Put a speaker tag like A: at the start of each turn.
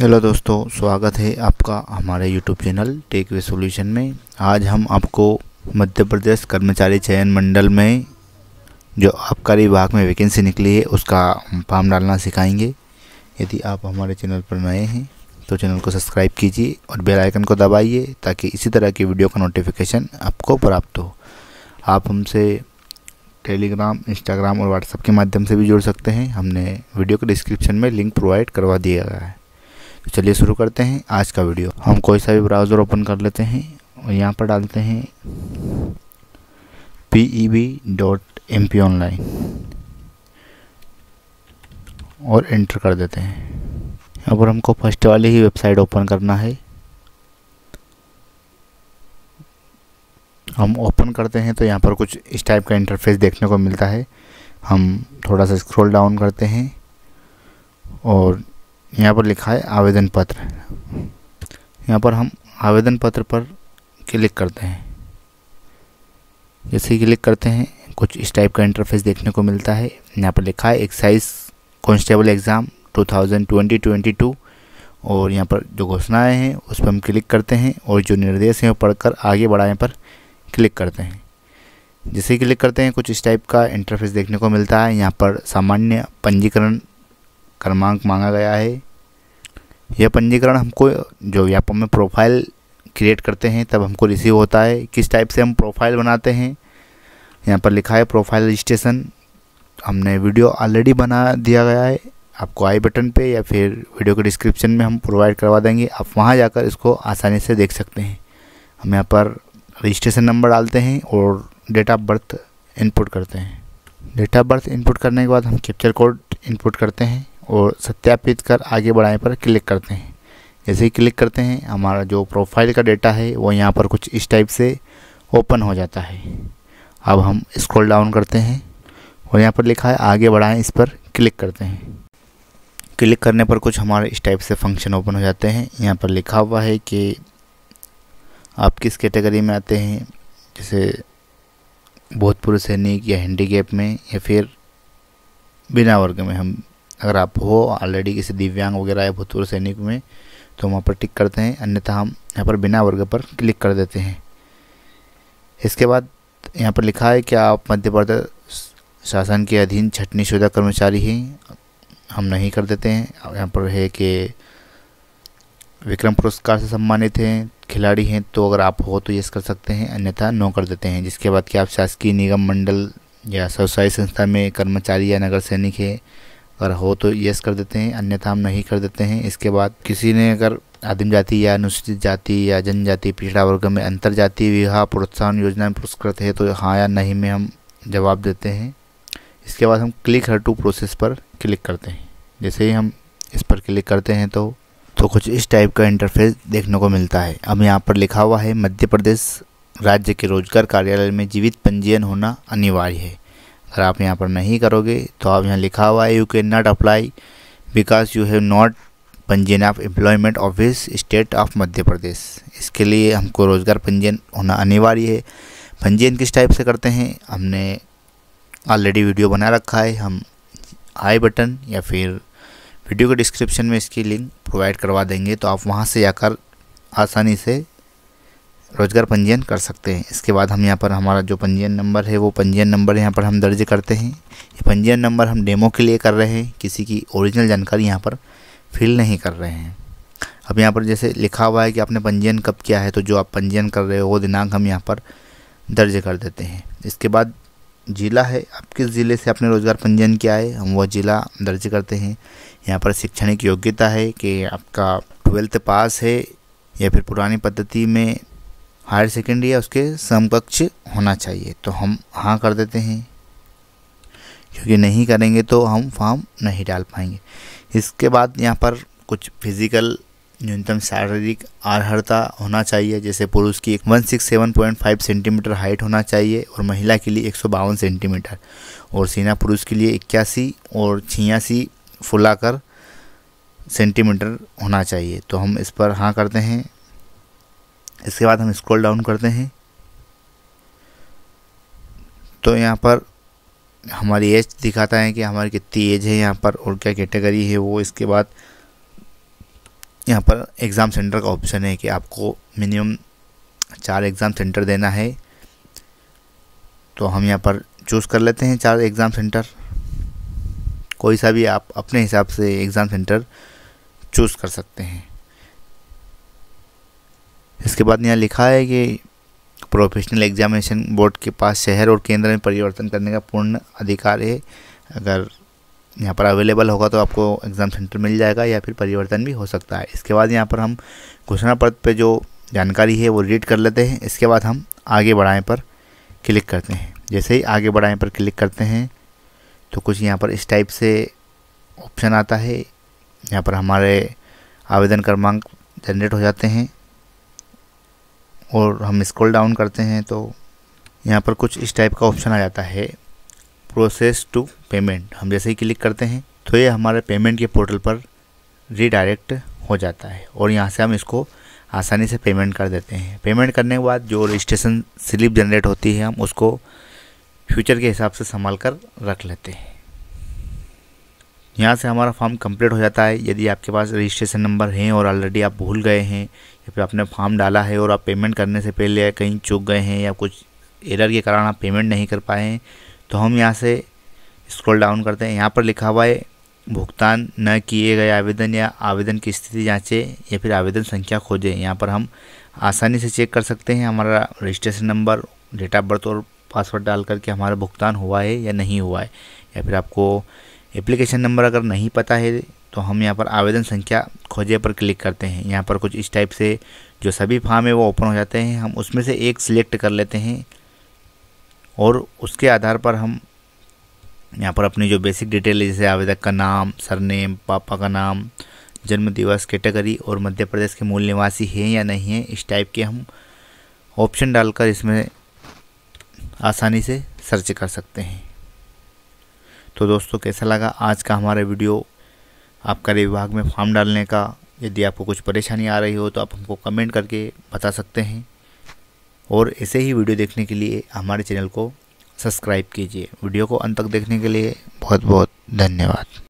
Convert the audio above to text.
A: hello दोस्तों स्वागत है आपका हमारे YouTube channel tech way solution में आज हम आपको मध्य प्रदेश कर्मचारी चयन मंडल में जो आबकारी विभाग में वैकेंसी निकली है उसका फॉर्म डालना सिखाएंगे यदि आप हमारे चैनल पर नए हैं तो चैनल को सब्सक्राइब कीजिए और बेल आइकन को दबाइए ताकि इसी तरह की वीडियो का नोटिफिकेशन आपको प्राप्त हो आप हमसे टेलीग्राम इंस्टाग्राम और व्हाट्सएप के माध्यम से भी जुड़ सकते हैं हमने वीडियो के डिस्क्रिप्शन में लिंक प्रोवाइड करवा दिया गया है तो चलिए शुरू करते हैं आज का वीडियो हम कोई सा भी ब्राउज़र ओपन कर लेते हैं और यहाँ पर डालते हैं P E B dot M P online और एंटर कर देते हैं यहाँ पर हमको फर्स्ट वाली ही वेबसाइट ओपन करना है हम ओपन करते हैं तो यहाँ पर कुछ इस टाइप का इंटरफेस देखने को मिलता है हम थोड़ा सा स्क्रॉल डाउन करते हैं और यहाँ पर लिखा है आवेदन पत्र यहाँ पर हम आवेदन पत्र पर क्लिक करते हैं जैसे ही क्लिक करते हैं कुछ इस टाइप का इंटरफेस देखने को मिलता है यहाँ पर लिखा है एक्साइज कॉन्स्टेबल एग्ज़ाम 2020-22 और यहाँ पर जो घोषणाएँ हैं उस पर हम क्लिक करते हैं और जो निर्देश हैं वो पढ़कर आगे बढ़ाएँ पर क्लिक करते हैं जैसे ही क्लिक करते हैं कुछ इस टाइप का इंटरफेस देखने को मिलता है यहाँ पर सामान्य पंजीकरण क्रमांक मांगा गया है यह पंजीकरण हमको जो व्यापम में प्रोफाइल क्रिएट करते हैं तब हमको रिसीव होता है किस टाइप से हम प्रोफाइल बनाते हैं यहाँ पर लिखा है प्रोफाइल रजिस्ट्रेशन हमने वीडियो ऑलरेडी बना दिया गया है आपको आई बटन पे या फिर वीडियो के डिस्क्रिप्शन में हम प्रोवाइड करवा देंगे आप वहाँ जाकर इसको आसानी से देख सकते हैं हम यहाँ पर रजिस्ट्रेशन नंबर डालते हैं और डेट ऑफ बर्थ इनपुट करते हैं डेट ऑफ बर्थ इनपुट करने के बाद हम कैप्चर कोड इनपुट करते हैं और सत्यापित कर आगे बढ़ाने पर क्लिक करते हैं जैसे ही क्लिक करते हैं हमारा जो प्रोफाइल का डेटा है वो यहाँ पर कुछ इस टाइप से ओपन हो जाता है अब हम स्क्रॉल डाउन करते हैं और यहाँ पर लिखा है आगे बढ़ाएं इस पर क्लिक करते हैं क्लिक करने पर कुछ हमारे इस टाइप से फंक्शन ओपन हो जाते हैं यहाँ पर लिखा हुआ है कि आप किस कैटेगरी में आते हैं जैसे भोजपुर सैनिक या हैंडीकैप में या फिर बिना वर्ग में हम अगर आप हो ऑलरेडी किसी दिव्यांग वगैरह या भूतपूर्व सैनिक में तो वहाँ पर टिक करते हैं अन्यथा हम यहाँ पर बिना वर्ग पर क्लिक कर देते हैं इसके बाद यहाँ पर लिखा है कि आप मध्य प्रदेश शासन के अधीन छठनी शुदा कर्मचारी हैं हम नहीं कर देते हैं यहाँ पर है कि विक्रम पुरस्कार से सम्मानित हैं खिलाड़ी हैं तो अगर आप हो तो यस कर सकते हैं अन्यथा नो कर देते हैं जिसके बाद कि आप शासकीय निगम मंडल या सरसाई संस्था में कर्मचारी या नगर सैनिक है अगर हो तो यस कर देते हैं अन्यथा हम नहीं कर देते हैं इसके बाद किसी ने अगर आदिम जाति या अनुसूचित जाति या जनजाति पिछड़ा वर्ग में अंतर जाति विवाह प्रोत्साहन योजना में पुरस्कृत है तो हाँ या नहीं में हम जवाब देते हैं इसके बाद हम क्लिक हर टू प्रोसेस पर क्लिक करते हैं जैसे ही हम इस पर क्लिक करते हैं तो तो कुछ इस टाइप का इंटरफेस देखने को मिलता है अब यहाँ पर लिखा हुआ है मध्य प्रदेश राज्य के रोजगार कार्यालय में जीवित पंजीयन होना अनिवार्य है अगर आप यहाँ पर नहीं करोगे तो आप यहाँ लिखा हुआ है you can not apply because you have not पंजीयन of employment office state of Madhya Pradesh इसके लिए हमको रोज़गार पंजीयन होना अनिवार्य है पंजीयन किस टाइप से करते हैं हमने ऑलरेडी वीडियो बना रखा है हम आई बटन या फिर वीडियो के डिस्क्रिप्शन में इसकी लिंक प्रोवाइड करवा देंगे तो आप वहाँ से जाकर आसानी से रोज़गार पंजीयन कर सकते हैं इसके बाद हम यहाँ पर हमारा जो पंजीयन नंबर है वो पंजीयन नंबर यहाँ पर हम दर्ज करते हैं ये पंजीयन नंबर हम डेमो के लिए कर रहे हैं किसी की ओरिजिनल जानकारी यहाँ पर फिल नहीं कर रहे हैं अब यहाँ पर जैसे लिखा हुआ है कि आपने पंजीयन कब किया है तो जो आप पंजीयन कर रहे हो वो दिनांक हम यहाँ पर दर्ज कर देते हैं इसके बाद ज़िला है आप किस ज़िले से आपने रोज़गार पंजीयन किया है हम वह ज़िला दर्ज करते हैं यहाँ पर शैक्षणिक योग्यता है कि आपका ट्वेल्थ पास है या फिर पुरानी पद्धति में हायर सेकेंडरी या उसके समकक्ष होना चाहिए तो हम हाँ कर देते हैं क्योंकि नहीं करेंगे तो हम फॉर्म नहीं डाल पाएंगे इसके बाद यहाँ पर कुछ फिजिकल न्यूनतम शारीरिक अर्हता होना चाहिए जैसे पुरुष की 167.5 सेंटीमीटर हाइट होना चाहिए और महिला के लिए एक सेंटीमीटर और सीना पुरुष के लिए इक्यासी और छियासी फुलाकर सेंटीमीटर होना चाहिए तो हम इस पर हाँ करते हैं इसके बाद हम स्क्रॉल डाउन करते हैं तो यहाँ पर हमारी एज दिखाता है कि हमारी कितनी एज है यहाँ पर और क्या कैटेगरी है वो इसके बाद यहाँ पर एग्ज़ाम सेंटर का ऑप्शन है कि आपको मिनिमम चार एग्ज़ाम सेंटर देना है तो हम यहाँ पर चूज़ कर लेते हैं चार एग्ज़ाम सेंटर कोई सा भी आप अपने हिसाब से एग्ज़ाम सेंटर चूज़ कर सकते हैं इसके बाद यहाँ लिखा है कि प्रोफेशनल एग्जामिनेशन बोर्ड के पास शहर और केंद्र में परिवर्तन करने का पूर्ण अधिकार है अगर यहाँ पर अवेलेबल होगा तो आपको एग्ज़ाम सेंटर मिल जाएगा या फिर परिवर्तन भी हो सकता है इसके बाद यहाँ पर हम घोषणा पत्र पे जो जानकारी है वो रीड कर लेते हैं इसके बाद हम आगे बढ़ाएँ पर क्लिक करते हैं जैसे ही आगे बढ़ाएँ पर क्लिक करते हैं तो कुछ यहाँ पर इस टाइप से ऑप्शन आता है यहाँ पर हमारे आवेदन क्रमांक जनरेट हो जाते हैं और हम स्क्रॉल डाउन करते हैं तो यहाँ पर कुछ इस टाइप का ऑप्शन आ जाता है प्रोसेस टू पेमेंट हम जैसे ही क्लिक करते हैं तो ये हमारे पेमेंट के पोर्टल पर रिडायरेक्ट हो जाता है और यहाँ से हम इसको आसानी से पेमेंट कर देते हैं पेमेंट करने के बाद जो रजिस्ट्रेशन स्लिप जनरेट होती है हम उसको फ्यूचर के हिसाब से संभाल कर रख लेते हैं यहाँ से हमारा फॉर्म कंप्लीट हो जाता है यदि आपके पास रजिस्ट्रेशन नंबर हैं और ऑलरेडी आप भूल गए हैं या फिर आपने फॉर्म डाला है और आप पेमेंट करने से पहले कहीं चूक गए हैं या कुछ एरर के कारण आप पेमेंट नहीं कर पाए हैं तो हम यहाँ से स्क्रॉल डाउन करते हैं यहाँ पर लिखा हुआ है भुगतान न किए गए आवेदन या आवेदन की स्थिति जाँचें या फिर आवेदन संख्या खोजें यहाँ पर हम आसानी से चेक कर सकते हैं हमारा registration number date of birth और पासवर्ड डाल करके हमारा भुगतान हुआ है या नहीं हुआ है या फिर आपको एप्लीकेशन नंबर अगर नहीं पता है तो हम यहाँ पर आवेदन संख्या खोजे पर क्लिक करते हैं यहाँ पर कुछ इस टाइप से जो सभी फार्म है वो ओपन हो जाते हैं हम उसमें से एक सिलेक्ट कर लेते हैं और उसके आधार पर हम यहाँ पर अपनी जो बेसिक डिटेल है जैसे आवेदक का नाम सरनेम पापा का नाम जन्म दिवस कैटेगरी और मध्य प्रदेश के मूल निवासी हैं या नहीं हैं इस टाइप के हम ऑप्शन डालकर इसमें आसानी से सर्च कर सकते हैं तो दोस्तों कैसा लगा आज का हमारा वीडियो आपका विभाग में फॉर्म डालने का यदि आपको कुछ परेशानी आ रही हो तो आप हमको कमेंट करके बता सकते हैं और ऐसे ही वीडियो देखने के लिए हमारे चैनल को सब्सक्राइब कीजिए वीडियो को अंत तक देखने के लिए बहुत बहुत धन्यवाद